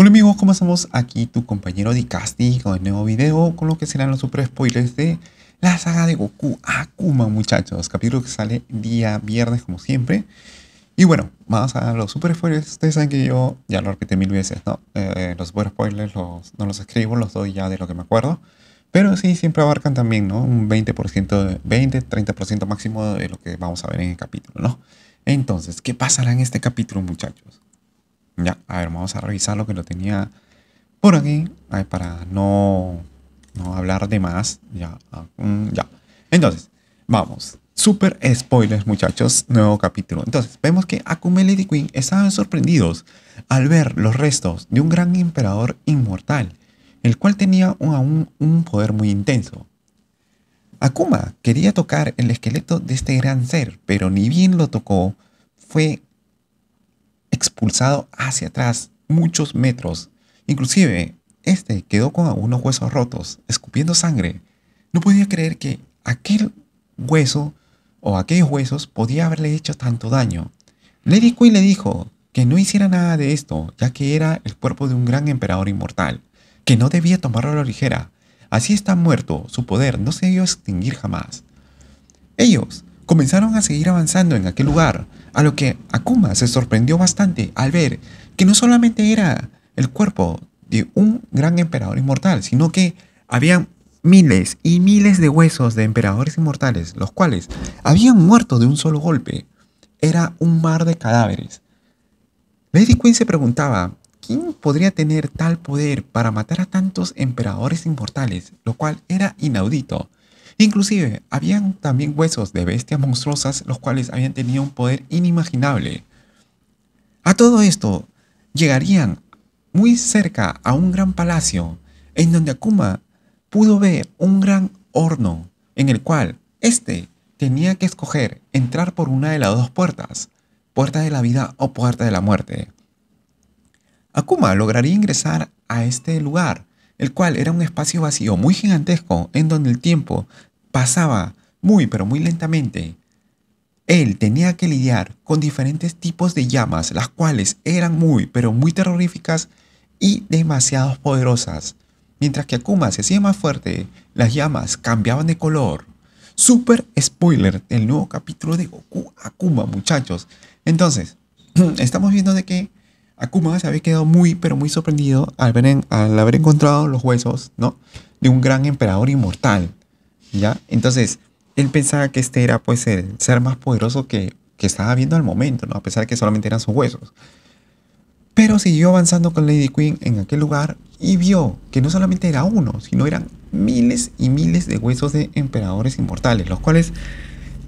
Hola amigos, ¿cómo estamos? Aquí tu compañero Dicasti con el nuevo video con lo que serán los super spoilers de la saga de Goku Akuma, muchachos. Capítulo que sale día viernes como siempre. Y bueno, vamos a los super spoilers. Ustedes saben que yo ya lo repetí mil veces, ¿no? Eh, los super spoilers no los escribo, los doy ya de lo que me acuerdo. Pero sí, siempre abarcan también, ¿no? Un 20%, 20, 30% máximo de lo que vamos a ver en el capítulo, ¿no? Entonces, ¿qué pasará en este capítulo, muchachos? Ya, a ver, vamos a revisar lo que lo tenía por aquí. para no, hablar de más. Ya, ah, mm, ya. Entonces, vamos. Super spoilers, muchachos. Nuevo capítulo. Entonces, vemos que Akuma y Lady Queen estaban sorprendidos al ver los restos de un gran emperador inmortal, el cual tenía aún un, un poder muy intenso. Akuma quería tocar el esqueleto de este gran ser, pero ni bien lo tocó, fue expulsado hacia atrás muchos metros. Inclusive, este quedó con algunos huesos rotos, escupiendo sangre. No podía creer que aquel hueso o aquellos huesos podía haberle hecho tanto daño. Lady y le dijo que no hiciera nada de esto, ya que era el cuerpo de un gran emperador inmortal, que no debía tomarlo a la ligera. Así está muerto, su poder no se debió extinguir jamás. Ellos comenzaron a seguir avanzando en aquel lugar, a lo que Akuma se sorprendió bastante al ver que no solamente era el cuerpo de un gran emperador inmortal, sino que había miles y miles de huesos de emperadores inmortales, los cuales habían muerto de un solo golpe. Era un mar de cadáveres. Lady Queen se preguntaba, ¿quién podría tener tal poder para matar a tantos emperadores inmortales? Lo cual era inaudito. Inclusive, habían también huesos de bestias monstruosas los cuales habían tenido un poder inimaginable. A todo esto, llegarían muy cerca a un gran palacio en donde Akuma pudo ver un gran horno en el cual éste tenía que escoger entrar por una de las dos puertas, puerta de la vida o puerta de la muerte. Akuma lograría ingresar a este lugar, el cual era un espacio vacío muy gigantesco en donde el tiempo pasaba muy pero muy lentamente. Él tenía que lidiar con diferentes tipos de llamas, las cuales eran muy pero muy terroríficas y demasiado poderosas. Mientras que Akuma se hacía más fuerte, las llamas cambiaban de color. Super spoiler del nuevo capítulo de Goku Akuma, muchachos. Entonces, estamos viendo de que Akuma se había quedado muy, pero muy sorprendido al, ver al haber encontrado los huesos, ¿no? De un gran emperador inmortal. ¿ya? Entonces, él pensaba que este era pues el ser más poderoso que, estaba viendo al momento, ¿no? A pesar de que solamente eran sus huesos. Pero siguió avanzando con Lady Queen en aquel lugar y vio que no solamente era uno, sino eran miles y miles de huesos de emperadores inmortales, los cuales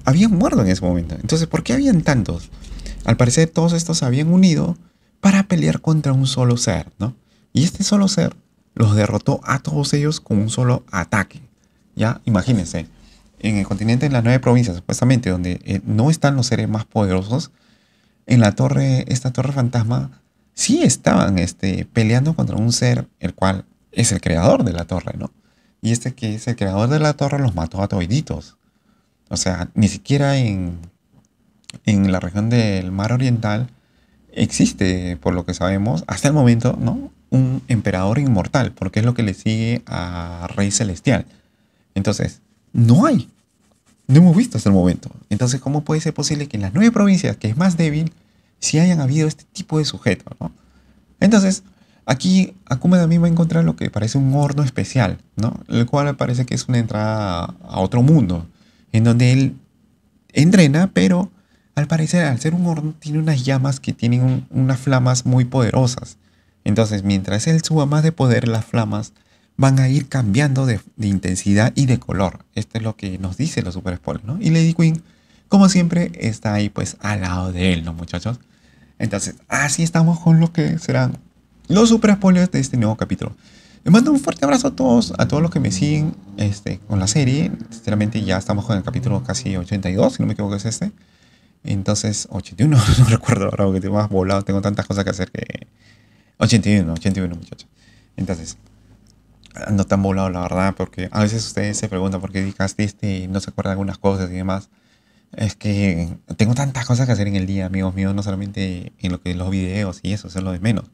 habían muerto en ese momento. Entonces, ¿por qué habían tantos? Al parecer todos estos se habían unido para pelear contra un solo ser, ¿no? Y este solo ser los derrotó a todos ellos con un solo ataque. Ya, imagínense, en el continente de las nueve provincias, supuestamente, donde eh, no están los seres más poderosos, en la torre, esta torre fantasma, sí estaban este, peleando contra un ser, el cual es el creador de la torre, ¿no? Y este que es el creador de la torre los mató a toiditos. O sea, ni siquiera en, en la región del mar oriental existe, por lo que sabemos, hasta el momento, ¿no? Un emperador inmortal, porque es lo que le sigue a Rey Celestial. Entonces, no hay. No hemos visto hasta el momento. Entonces, ¿cómo puede ser posible que en las nueve provincias, que es más débil, si hayan habido este tipo de sujetos? ¿no? Entonces, aquí Akuma también va a encontrar lo que parece un horno especial, ¿no? El cual parece que es una entrada a otro mundo, en donde él entrena, pero al parecer, al ser un horno, tiene unas llamas que tienen unas flamas muy poderosas. Entonces, mientras él suba más de poder, las flamas van a ir cambiando de, intensidad y de color. Esto es lo que nos dice los super spoilers, ¿no? Y Lady Queen, como siempre, está ahí pues al lado de él, ¿no, muchachos? Entonces, así estamos con lo que serán los super spoilers de este nuevo capítulo. Les mando un fuerte abrazo a todos, a todos los que me siguen este, con la serie. Sinceramente ya estamos con el capítulo casi 82, si no me equivoco es este. Entonces, 81, no recuerdo ahora porque tengo más volado, tengo tantas cosas que hacer que... 81, 81 muchachos. Entonces, no tan volado, la verdad, porque a veces ustedes se preguntan por qué dijiste y no se acuerdan algunas cosas y demás. Es que tengo tantas cosas que hacer en el día, amigos míos, no solamente en lo que los videos y eso, eso es lo de menos,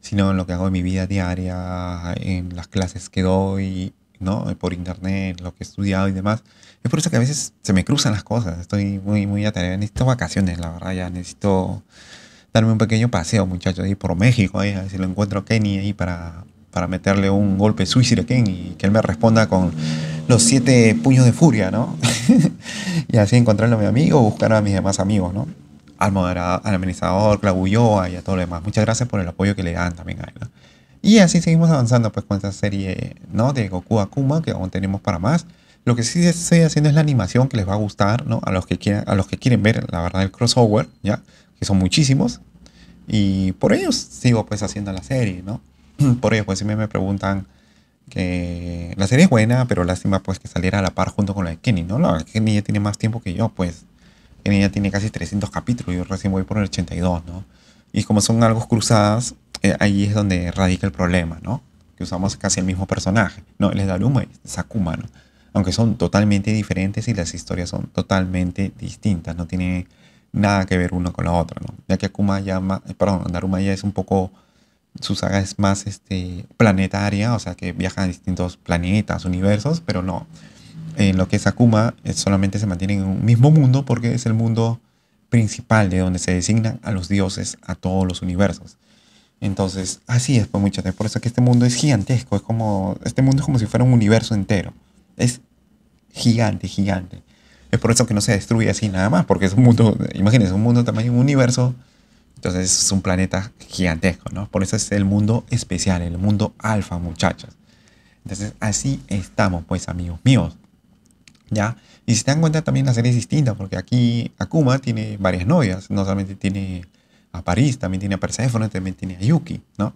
sino en lo que hago en mi vida diaria, en las clases que doy, ¿no? Por internet, lo que he estudiado y demás. Es por eso que a veces se me cruzan las cosas, estoy muy, muy atareado, necesito vacaciones, la verdad, ya necesito darme un pequeño paseo, muchachos, ahí por México, ahí, a ver si lo encuentro Kenny ahí para para meterle un golpe suicida a King y que él me responda con los siete puños de furia, ¿no? y así encontrar a mi amigo o buscar a mis demás amigos, ¿no? Al, moderador, al administrador, Claudio y a todo lo demás. Muchas gracias por el apoyo que le dan también a él. ¿no? Y así seguimos avanzando pues con esta serie, ¿no? De Goku Akuma, que aún tenemos para más. Lo que sí estoy haciendo es la animación que les va a gustar, ¿no? A los que quieran, a los que quieren ver, la verdad, el crossover, ¿ya? Que son muchísimos. Y por ellos sigo pues haciendo la serie, ¿no? Por ello, pues siempre me preguntan que la serie es buena, pero lástima pues que saliera a la par junto con la de Kenny, ¿no? La Kenny ya tiene más tiempo que yo, pues Kenny ya tiene casi 300 capítulos, yo recién voy por el 82, ¿no? Y como son algo cruzadas, eh, ahí es donde radica el problema, ¿no? Que usamos casi el mismo personaje, ¿no? El es Daruma y Sakuma, ¿no? Aunque son totalmente diferentes y las historias son totalmente distintas, no tiene nada que ver uno con la otra, ¿no? Ya que Akuma ya, eh, perdón, Daruma ya es un poco su saga es más este, planetaria, o sea que viaja a distintos planetas, universos, pero no. En lo que es Akuma, solamente se mantiene en un mismo mundo porque es el mundo principal de donde se designan a los dioses a todos los universos. Entonces, así pues, es, Por eso que este mundo es gigantesco. Es como. Este mundo es como si fuera un universo entero. Es gigante, gigante. Es por eso que no se destruye así nada más, porque es un mundo. Imagínense, un mundo también, un universo entonces es un planeta gigantesco, ¿no? Por eso es el mundo especial, el mundo alfa, muchachos. Entonces así estamos, pues, amigos míos. ¿Ya? Y si te dan cuenta también la serie es distinta, porque aquí Akuma tiene varias novias, no solamente tiene a París, también tiene a Persephone, también tiene a Yuki, ¿no?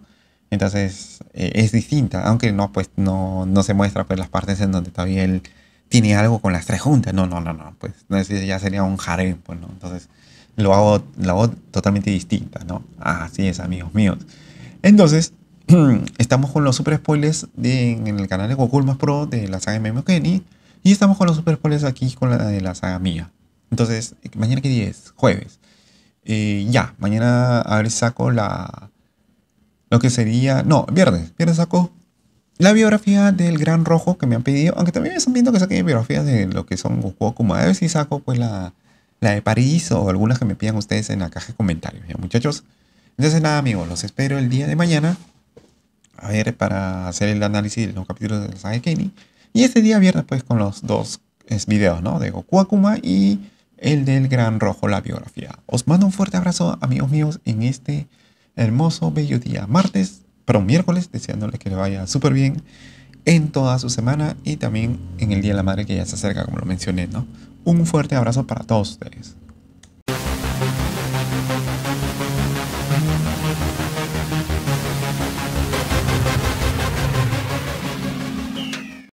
Entonces eh, es distinta, aunque no, pues, no, se muestra por pues, las partes en donde todavía él tiene algo con las tres juntas. No, no, no, no, pues no, ya sería un harem, pues, ¿no? Entonces lo hago, la hago totalmente distinta, ¿no? Así ah, es, amigos míos. Entonces, estamos con los super spoilers en el canal de Goku más Pro de la saga Memo Kenny. Y estamos con los super spoilers aquí con la de la saga mía. Entonces, ¿mañana que día es? Jueves. Eh, ya, mañana a ver si saco la. Lo que sería. No, viernes. Viernes saco la biografía del Gran Rojo que me han pedido. Aunque también me están viendo que saque biografías de lo que son Goku Akuma. A ver si saco pues la la de París o algunas que me pidan ustedes en la caja de comentarios, muchachos? Entonces nada, amigos, los espero el día de mañana. A ver, para hacer el análisis de los capítulos de la saga de Kenny. Y este día viernes, pues, con los dos videos, ¿no? De Goku Akuma y el del Gran Rojo, la biografía. Os mando un fuerte abrazo, amigos míos, en este hermoso, bello día. Martes, pero miércoles, deseándoles que le vaya súper bien en toda su semana y también en el Día de la Madre que ya se acerca, como lo mencioné, ¿no? Un fuerte abrazo para todos ustedes.